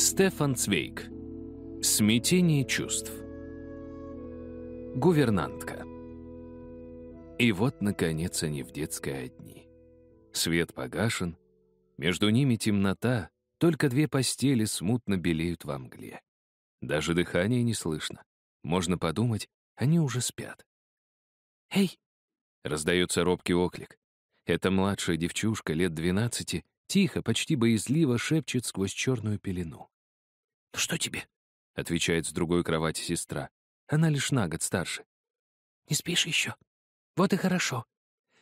Стефан Цвейк. Смятение чувств. Гувернантка. И вот, наконец, они в детской одни. Свет погашен, между ними темнота, только две постели смутно белеют во мгле. Даже дыхание не слышно. Можно подумать, они уже спят. «Эй!» — раздается робкий оклик. Это младшая девчушка лет двенадцати. Тихо, почти боязливо шепчет сквозь черную пелену. «Ну что тебе?» — отвечает с другой кровати сестра. Она лишь на год старше. «Не спишь еще? Вот и хорошо.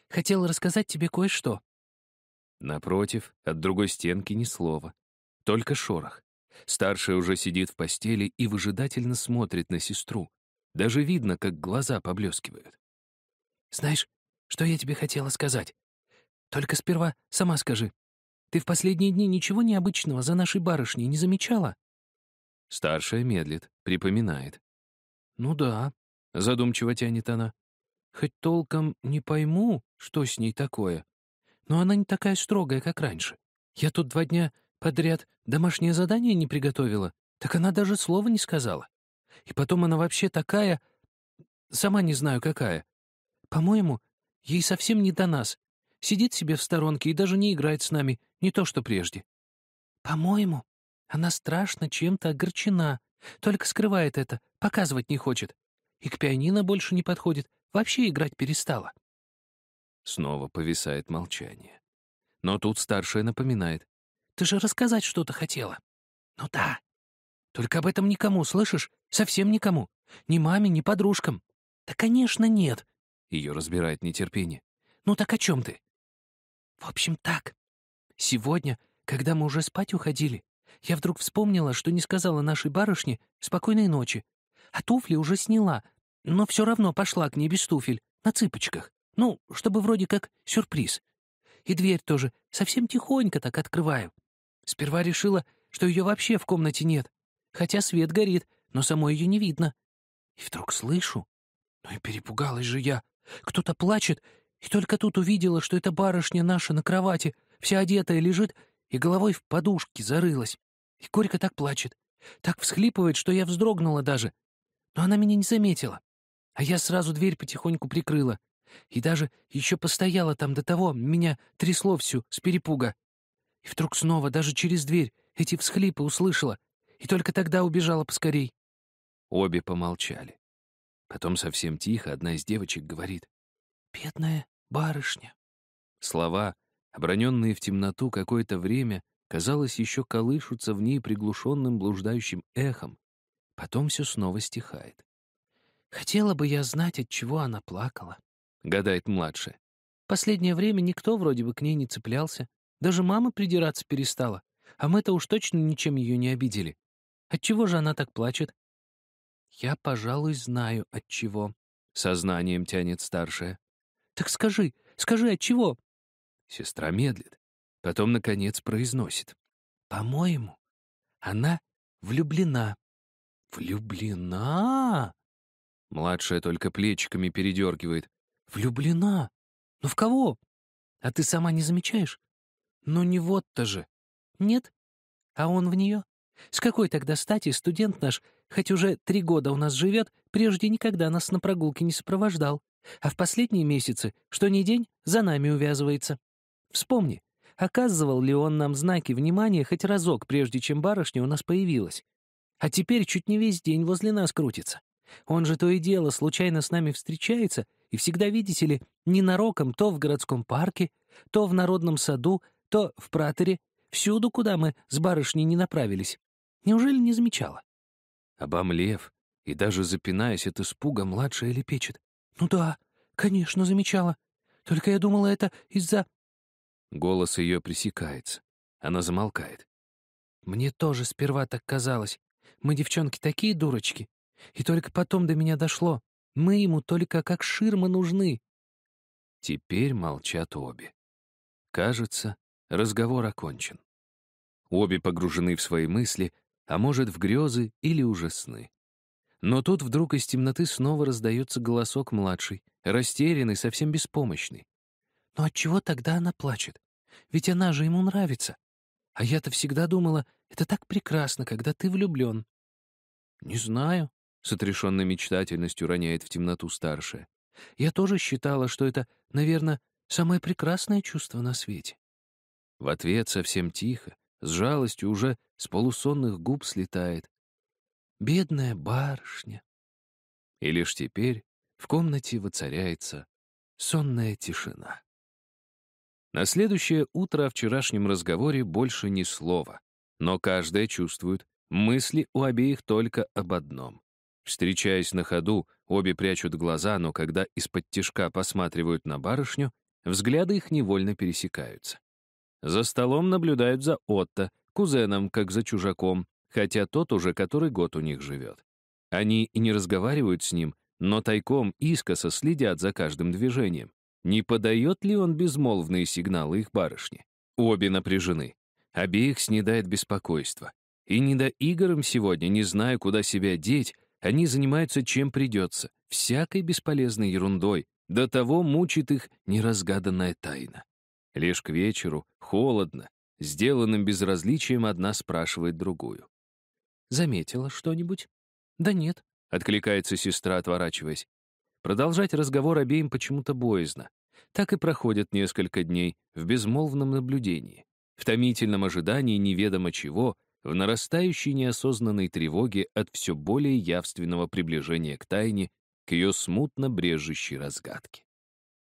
Хотел рассказать тебе кое-что». Напротив, от другой стенки ни слова. Только шорох. Старшая уже сидит в постели и выжидательно смотрит на сестру. Даже видно, как глаза поблескивают. «Знаешь, что я тебе хотела сказать? Только сперва сама скажи, ты в последние дни ничего необычного за нашей барышней не замечала?» Старшая медлит, припоминает. «Ну да», — задумчиво тянет она. «Хоть толком не пойму, что с ней такое, но она не такая строгая, как раньше. Я тут два дня подряд домашнее задание не приготовила, так она даже слова не сказала. И потом она вообще такая... Сама не знаю, какая. По-моему, ей совсем не до нас. Сидит себе в сторонке и даже не играет с нами, не то что прежде. По-моему, она страшно чем-то огорчена, только скрывает это, показывать не хочет. И к пианино больше не подходит, вообще играть перестала. Снова повисает молчание. Но тут старшая напоминает. «Ты же рассказать что-то хотела». «Ну да. Только об этом никому, слышишь? Совсем никому. Ни маме, ни подружкам». «Да, конечно, нет». Ее разбирает нетерпение. «Ну так о чем ты?» «В общем, так. Сегодня, когда мы уже спать уходили, я вдруг вспомнила, что не сказала нашей барышне «спокойной ночи», а туфли уже сняла, но все равно пошла к ней без туфель, на цыпочках, ну, чтобы вроде как сюрприз. И дверь тоже совсем тихонько так открываю. Сперва решила, что ее вообще в комнате нет, хотя свет горит, но самой ее не видно. И вдруг слышу, ну и перепугалась же я, кто-то плачет, и только тут увидела, что это барышня наша на кровати — вся одетая, лежит и головой в подушке зарылась. И Корька так плачет, так всхлипывает, что я вздрогнула даже. Но она меня не заметила. А я сразу дверь потихоньку прикрыла. И даже еще постояла там до того, меня трясло всю с перепуга. И вдруг снова, даже через дверь, эти всхлипы услышала. И только тогда убежала поскорей. Обе помолчали. Потом совсем тихо одна из девочек говорит. «Бедная барышня». Слова Оброненные в темноту какое-то время, казалось, еще колышутся в ней приглушенным блуждающим эхом. Потом все снова стихает. «Хотела бы я знать, от чего она плакала», — гадает младшая. «Последнее время никто вроде бы к ней не цеплялся. Даже мама придираться перестала. А мы-то уж точно ничем ее не обидели. Отчего же она так плачет?» «Я, пожалуй, знаю, от чего», — сознанием тянет старшая. «Так скажи, скажи, от чего?» Сестра медлит. Потом, наконец, произносит. «По-моему, она влюблена». «Влюблена?» Младшая только плечиками передергивает. «Влюблена? Ну в кого? А ты сама не замечаешь? Ну не вот-то же. Нет? А он в нее? С какой тогда стати студент наш, хоть уже три года у нас живет, прежде никогда нас на прогулке не сопровождал, а в последние месяцы, что ни день, за нами увязывается?» Вспомни, оказывал ли он нам знаки внимания хоть разок, прежде чем барышня у нас появилась? А теперь чуть не весь день возле нас крутится. Он же то и дело случайно с нами встречается, и всегда, видите ли, ненароком то в городском парке, то в народном саду, то в праторе, всюду, куда мы с барышней не направились. Неужели не замечала? Обомлев и даже запинаясь от испуга, младшая лепечет. «Ну да, конечно, замечала. Только я думала, это из-за Голос ее пресекается. Она замолкает. «Мне тоже сперва так казалось. Мы, девчонки, такие дурочки. И только потом до меня дошло. Мы ему только как ширма нужны». Теперь молчат обе. Кажется, разговор окончен. Обе погружены в свои мысли, а может, в грезы или уже сны. Но тут вдруг из темноты снова раздается голосок младший, растерянный, совсем беспомощный. Но «Ну, отчего а тогда она плачет? Ведь она же ему нравится. А я-то всегда думала, это так прекрасно, когда ты влюблен. Не знаю, с отрешенной мечтательностью роняет в темноту старшая. Я тоже считала, что это, наверное, самое прекрасное чувство на свете. В ответ совсем тихо, с жалостью уже с полусонных губ слетает. «Бедная барышня!» И лишь теперь в комнате воцаряется сонная тишина. На следующее утро о вчерашнем разговоре больше ни слова. Но каждая чувствует, мысли у обеих только об одном. Встречаясь на ходу, обе прячут глаза, но когда из-под тишка посматривают на барышню, взгляды их невольно пересекаются. За столом наблюдают за Отто, кузеном, как за чужаком, хотя тот уже который год у них живет. Они и не разговаривают с ним, но тайком искоса следят за каждым движением. Не подает ли он безмолвные сигналы их барышне? Обе напряжены. Обеих снедает беспокойство. И не до игр сегодня, не зная, куда себя деть, они занимаются чем придется, всякой бесполезной ерундой. До того мучит их неразгаданная тайна. Лишь к вечеру, холодно, сделанным безразличием одна спрашивает другую. «Заметила что-нибудь?» «Да нет», — откликается сестра, отворачиваясь. Продолжать разговор обеим почему-то боязно. Так и проходят несколько дней в безмолвном наблюдении, в томительном ожидании неведомо чего, в нарастающей неосознанной тревоге от все более явственного приближения к тайне, к ее смутно брежущей разгадке.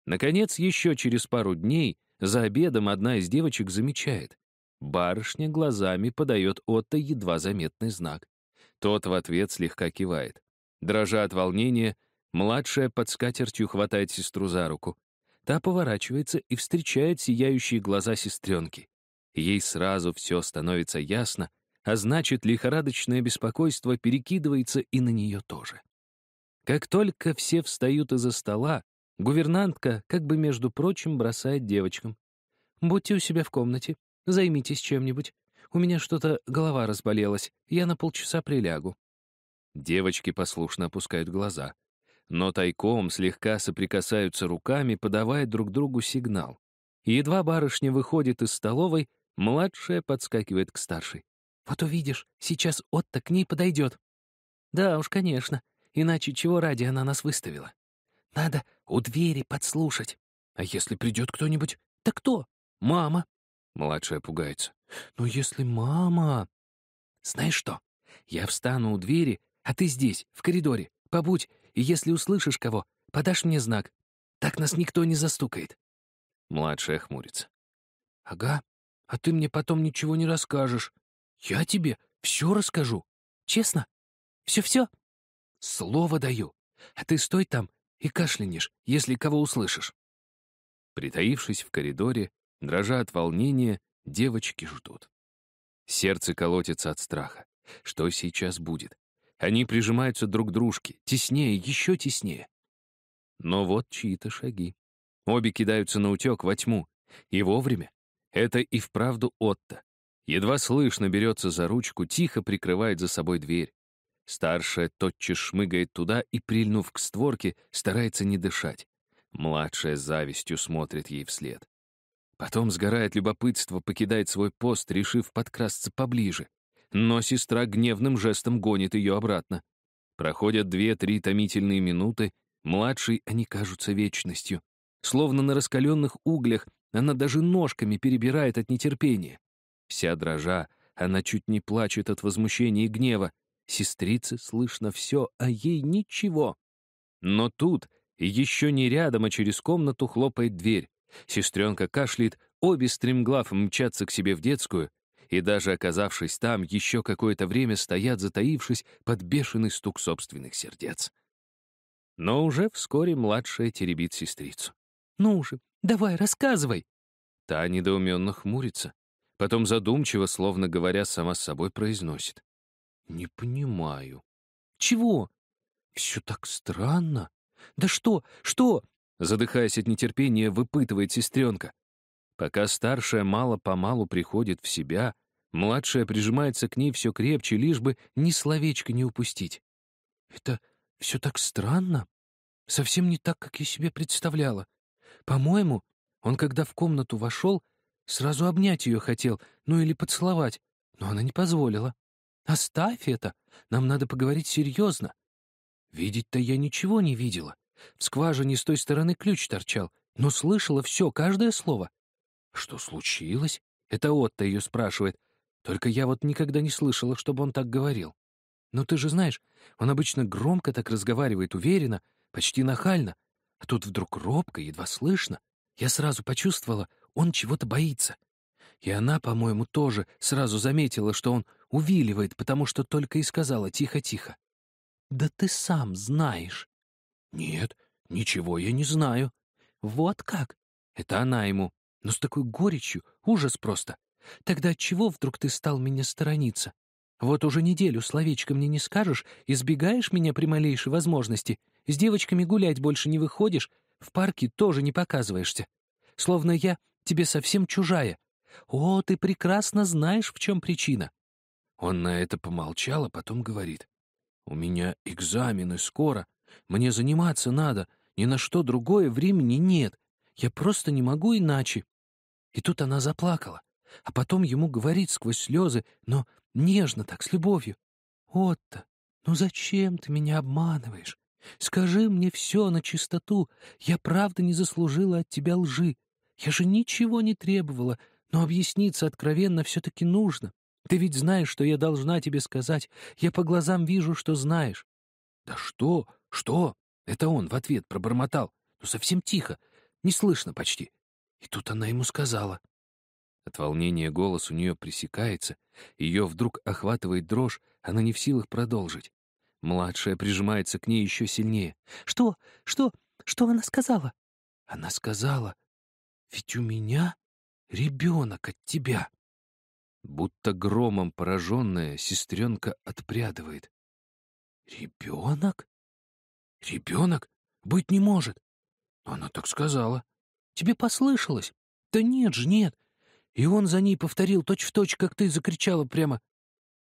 Наконец, еще через пару дней, за обедом одна из девочек замечает. Барышня глазами подает Отто едва заметный знак. Тот в ответ слегка кивает. Дрожа от волнения, Младшая под скатертью хватает сестру за руку. Та поворачивается и встречает сияющие глаза сестренки. Ей сразу все становится ясно, а значит, лихорадочное беспокойство перекидывается и на нее тоже. Как только все встают из-за стола, гувернантка, как бы между прочим, бросает девочкам. «Будьте у себя в комнате, займитесь чем-нибудь. У меня что-то голова разболелась, я на полчаса прилягу». Девочки послушно опускают глаза но тайком слегка соприкасаются руками, подавая друг другу сигнал. Едва барышня выходит из столовой, младшая подскакивает к старшей. «Вот увидишь, сейчас Отто к ней подойдет». «Да уж, конечно. Иначе чего ради она нас выставила?» «Надо у двери подслушать». «А если придет кто-нибудь?» «Да кто? Мама». Младшая пугается. Но если мама...» «Знаешь что? Я встану у двери, а ты здесь, в коридоре. Побудь, и если услышишь кого, подашь мне знак. Так нас никто не застукает». Младшая хмурится. «Ага, а ты мне потом ничего не расскажешь. Я тебе все расскажу. Честно? Все-все? Слово даю. А ты стой там и кашлянешь, если кого услышишь». Притаившись в коридоре, дрожа от волнения, девочки ждут. Сердце колотится от страха. Что сейчас будет? Они прижимаются друг к дружке, теснее, еще теснее. Но вот чьи-то шаги. Обе кидаются на утек во тьму. И вовремя. Это и вправду Отто. Едва слышно берется за ручку, тихо прикрывает за собой дверь. Старшая тотчас шмыгает туда и, прильнув к створке, старается не дышать. Младшая завистью смотрит ей вслед. Потом сгорает любопытство, покидает свой пост, решив подкрасться поближе но сестра гневным жестом гонит ее обратно. Проходят две-три томительные минуты, младшей они кажутся вечностью. Словно на раскаленных углях она даже ножками перебирает от нетерпения. Вся дрожа, она чуть не плачет от возмущения и гнева. Сестрице слышно все, а ей ничего. Но тут, еще не рядом, а через комнату хлопает дверь. Сестренка кашляет, обе стремглав мчатся к себе в детскую, и даже оказавшись там, еще какое-то время стоят, затаившись под бешеный стук собственных сердец. Но уже вскоре младшая теребит сестрицу. «Ну уже, давай, рассказывай!» Та недоуменно хмурится, потом задумчиво, словно говоря, сама с собой произносит. «Не понимаю». «Чего?» «Все так странно. Да что, что?» Задыхаясь от нетерпения, выпытывает сестренка. Пока старшая мало-помалу приходит в себя, Младшая прижимается к ней все крепче, лишь бы ни словечко не упустить. «Это все так странно. Совсем не так, как я себе представляла. По-моему, он, когда в комнату вошел, сразу обнять ее хотел, ну или поцеловать, но она не позволила. Оставь это, нам надо поговорить серьезно. Видеть-то я ничего не видела. В скважине с той стороны ключ торчал, но слышала все, каждое слово. Что случилось? Это Отто ее спрашивает. Только я вот никогда не слышала, чтобы он так говорил. Но ты же знаешь, он обычно громко так разговаривает, уверенно, почти нахально. А тут вдруг робко, едва слышно. Я сразу почувствовала, он чего-то боится. И она, по-моему, тоже сразу заметила, что он увиливает, потому что только и сказала тихо-тихо. «Да ты сам знаешь». «Нет, ничего я не знаю». «Вот как?» Это она ему. Но с такой горечью, ужас просто. Тогда чего вдруг ты стал меня сторониться? Вот уже неделю словечко мне не скажешь, избегаешь меня при малейшей возможности, с девочками гулять больше не выходишь, в парке тоже не показываешься. Словно я тебе совсем чужая. О, ты прекрасно знаешь, в чем причина». Он на это помолчал, а потом говорит. «У меня экзамены скоро, мне заниматься надо, ни на что другое времени нет, я просто не могу иначе». И тут она заплакала а потом ему говорит сквозь слезы, но нежно так, с любовью. «Отто, ну зачем ты меня обманываешь? Скажи мне все на чистоту. Я правда не заслужила от тебя лжи. Я же ничего не требовала, но объясниться откровенно все-таки нужно. Ты ведь знаешь, что я должна тебе сказать. Я по глазам вижу, что знаешь». «Да что? Что?» Это он в ответ пробормотал, но «Ну совсем тихо, не слышно почти. И тут она ему сказала. От волнения голос у нее пресекается, ее вдруг охватывает дрожь, она не в силах продолжить. Младшая прижимается к ней еще сильнее. «Что? Что? Что она сказала?» Она сказала, «Ведь у меня ребенок от тебя». Будто громом пораженная сестренка отпрядывает. «Ребенок? Ребенок? Быть не может!» Она так сказала. «Тебе послышалось?» «Да нет же, нет! И он за ней повторил точь-в-точь, точь, как ты закричала прямо.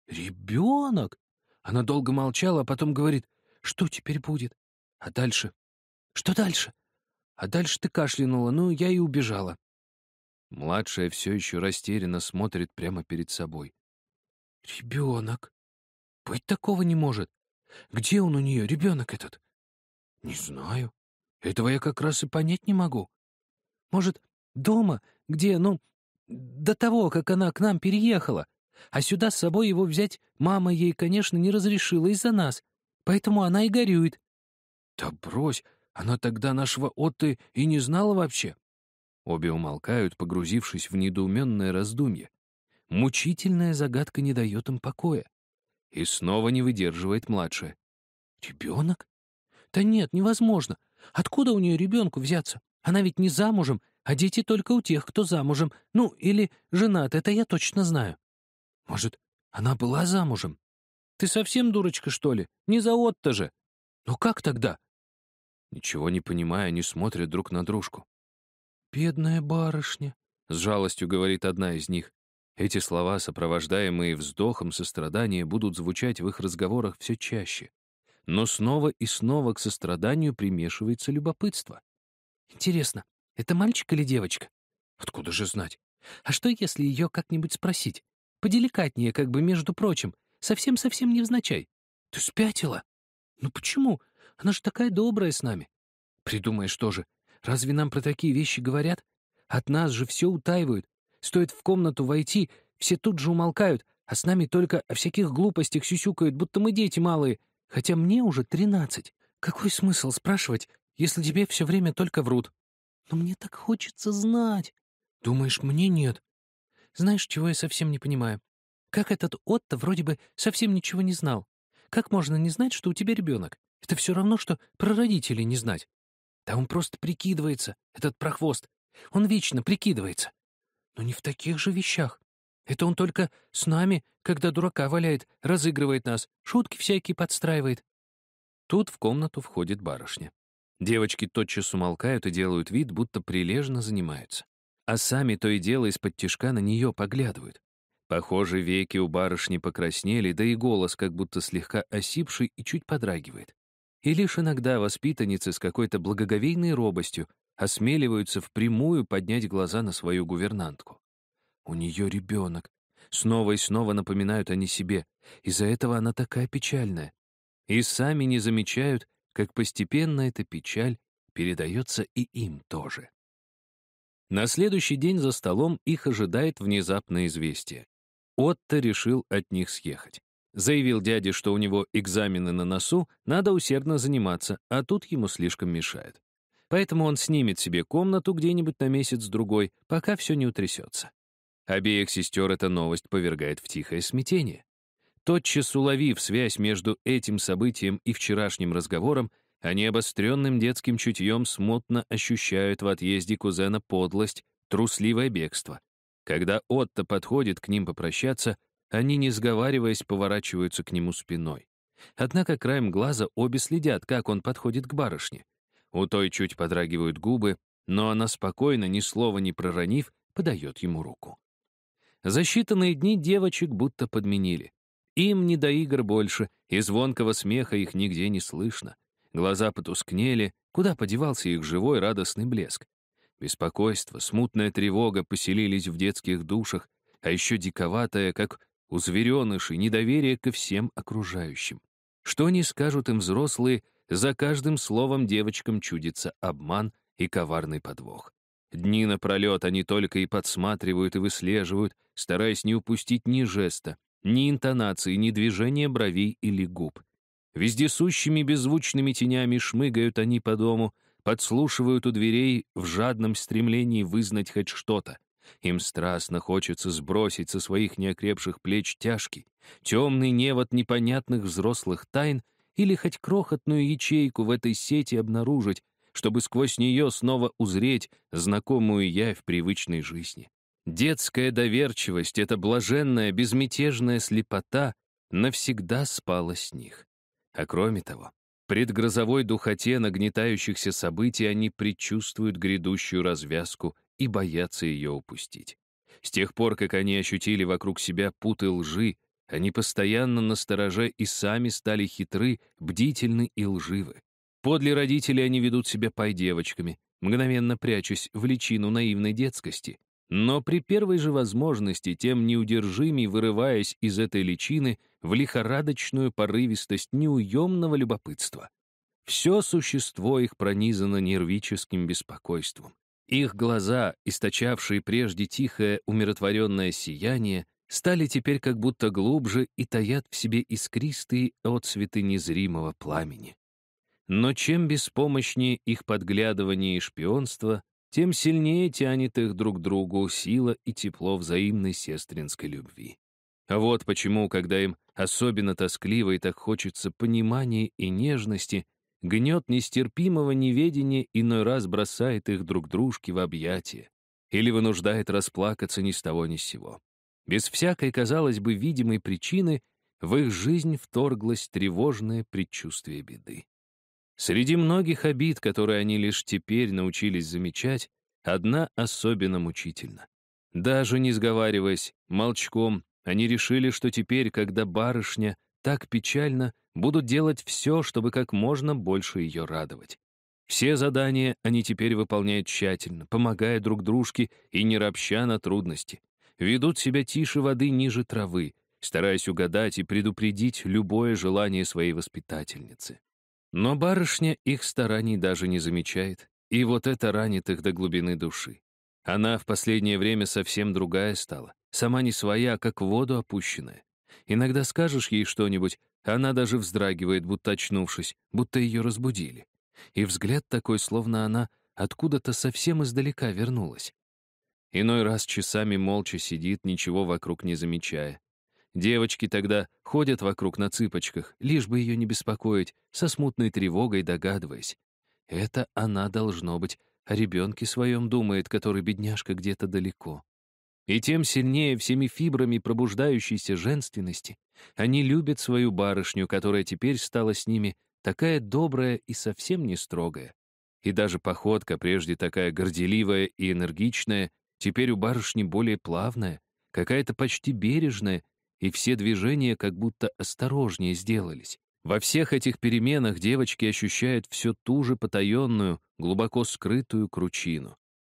«Ребенок!» Она долго молчала, а потом говорит, «Что теперь будет?» «А дальше?» «Что дальше?» «А дальше ты кашлянула, ну, я и убежала». Младшая все еще растерянно смотрит прямо перед собой. «Ребенок? Быть такого не может. Где он у нее, ребенок этот?» «Не знаю. Этого я как раз и понять не могу. Может, дома, где, ну, до того, как она к нам переехала. А сюда с собой его взять мама ей, конечно, не разрешила из-за нас. Поэтому она и горюет». «Да брось, она тогда нашего Отты и не знала вообще». Обе умолкают, погрузившись в недоуменное раздумье. Мучительная загадка не дает им покоя. И снова не выдерживает младшая. «Ребенок? Да нет, невозможно. Откуда у нее ребенку взяться? Она ведь не замужем а дети только у тех, кто замужем, ну, или женат, это я точно знаю. Может, она была замужем? Ты совсем дурочка, что ли? Не за Отто же. Ну как тогда? Ничего не понимая, они смотрят друг на дружку. «Бедная барышня», — с жалостью говорит одна из них. Эти слова, сопровождаемые вздохом сострадания, будут звучать в их разговорах все чаще. Но снова и снова к состраданию примешивается любопытство. «Интересно, это мальчик или девочка? Откуда же знать? А что, если ее как-нибудь спросить? Поделикатнее, как бы, между прочим. Совсем-совсем невзначай. Ты спятила? Ну почему? Она же такая добрая с нами. Придумай, что же. Разве нам про такие вещи говорят? От нас же все утаивают. Стоит в комнату войти, все тут же умолкают, а с нами только о всяких глупостях сюсюкают, будто мы дети малые. Хотя мне уже тринадцать. Какой смысл спрашивать, если тебе все время только врут? Но мне так хочется знать. Думаешь, мне нет? Знаешь, чего я совсем не понимаю? Как этот Отто вроде бы совсем ничего не знал? Как можно не знать, что у тебя ребенок? Это все равно, что про родителей не знать. Да он просто прикидывается, этот прохвост. Он вечно прикидывается. Но не в таких же вещах. Это он только с нами, когда дурака валяет, разыгрывает нас, шутки всякие подстраивает. Тут в комнату входит барышня. Девочки тотчас умолкают и делают вид, будто прилежно занимаются. А сами то и дело из-под тишка на нее поглядывают. Похоже, веки у барышни покраснели, да и голос как будто слегка осипший и чуть подрагивает. И лишь иногда воспитанницы с какой-то благоговейной робостью осмеливаются впрямую поднять глаза на свою гувернантку. У нее ребенок. Снова и снова напоминают они себе. Из-за этого она такая печальная. И сами не замечают, как постепенно эта печаль передается и им тоже. На следующий день за столом их ожидает внезапное известие. Отто решил от них съехать. Заявил дяде, что у него экзамены на носу, надо усердно заниматься, а тут ему слишком мешает. Поэтому он снимет себе комнату где-нибудь на месяц-другой, пока все не утрясется. Обеих сестер эта новость повергает в тихое смятение. Тотчас уловив связь между этим событием и вчерашним разговором, они обостренным детским чутьем смутно ощущают в отъезде кузена подлость, трусливое бегство. Когда Отто подходит к ним попрощаться, они, не сговариваясь, поворачиваются к нему спиной. Однако краем глаза обе следят, как он подходит к барышне. У той чуть подрагивают губы, но она спокойно, ни слова не проронив, подает ему руку. За считанные дни девочек будто подменили. Им не до игр больше, и звонкого смеха их нигде не слышно. Глаза потускнели, куда подевался их живой радостный блеск. Беспокойство, смутная тревога поселились в детских душах, а еще диковатое, как у зверенышей, недоверие ко всем окружающим. Что не скажут им взрослые, за каждым словом девочкам чудится обман и коварный подвох. Дни напролет они только и подсматривают и выслеживают, стараясь не упустить ни жеста, ни интонации, ни движения бровей или губ. Вездесущими беззвучными тенями шмыгают они по дому, подслушивают у дверей в жадном стремлении вызнать хоть что-то. Им страстно хочется сбросить со своих неокрепших плеч тяжкий, темный невод непонятных взрослых тайн или хоть крохотную ячейку в этой сети обнаружить, чтобы сквозь нее снова узреть знакомую я в привычной жизни. Детская доверчивость, эта блаженная, безмятежная слепота навсегда спала с них. А кроме того, предгрозовой духоте нагнетающихся событий они предчувствуют грядущую развязку и боятся ее упустить. С тех пор, как они ощутили вокруг себя путы лжи, они постоянно настороже и сами стали хитры, бдительны и лживы. Подле родителей они ведут себя пай-девочками, мгновенно прячась в личину наивной детскости. Но при первой же возможности, тем неудержимей вырываясь из этой личины в лихорадочную порывистость неуемного любопытства. Все существо их пронизано нервическим беспокойством. Их глаза, источавшие прежде тихое умиротворенное сияние, стали теперь как будто глубже и таят в себе искристые отцветы незримого пламени. Но чем беспомощнее их подглядывание и шпионство, тем сильнее тянет их друг к другу сила и тепло взаимной сестринской любви. А вот почему, когда им особенно тоскливо и так хочется понимания и нежности, гнет нестерпимого неведения иной раз бросает их друг дружке в объятия или вынуждает расплакаться ни с того ни с сего. Без всякой, казалось бы, видимой причины в их жизнь вторглось тревожное предчувствие беды. Среди многих обид, которые они лишь теперь научились замечать, одна особенно мучительна. Даже не сговариваясь, молчком, они решили, что теперь, когда барышня так печально, будут делать все, чтобы как можно больше ее радовать. Все задания они теперь выполняют тщательно, помогая друг дружке и не ропща на трудности. Ведут себя тише воды ниже травы, стараясь угадать и предупредить любое желание своей воспитательницы. Но барышня их стараний даже не замечает, и вот это ранит их до глубины души. Она в последнее время совсем другая стала, сама не своя, а как в воду опущенная. Иногда скажешь ей что-нибудь, она даже вздрагивает, будто очнувшись, будто ее разбудили. И взгляд такой, словно она откуда-то совсем издалека вернулась. Иной раз часами молча сидит, ничего вокруг не замечая. Девочки тогда ходят вокруг на цыпочках, лишь бы ее не беспокоить, со смутной тревогой догадываясь. Это она, должно быть, о ребенке своем думает, который бедняжка где-то далеко. И тем сильнее всеми фибрами пробуждающейся женственности они любят свою барышню, которая теперь стала с ними такая добрая и совсем не строгая. И даже походка, прежде такая горделивая и энергичная, теперь у барышни более плавная, какая-то почти бережная и все движения как будто осторожнее сделались. Во всех этих переменах девочки ощущают все ту же потаенную, глубоко скрытую кручину.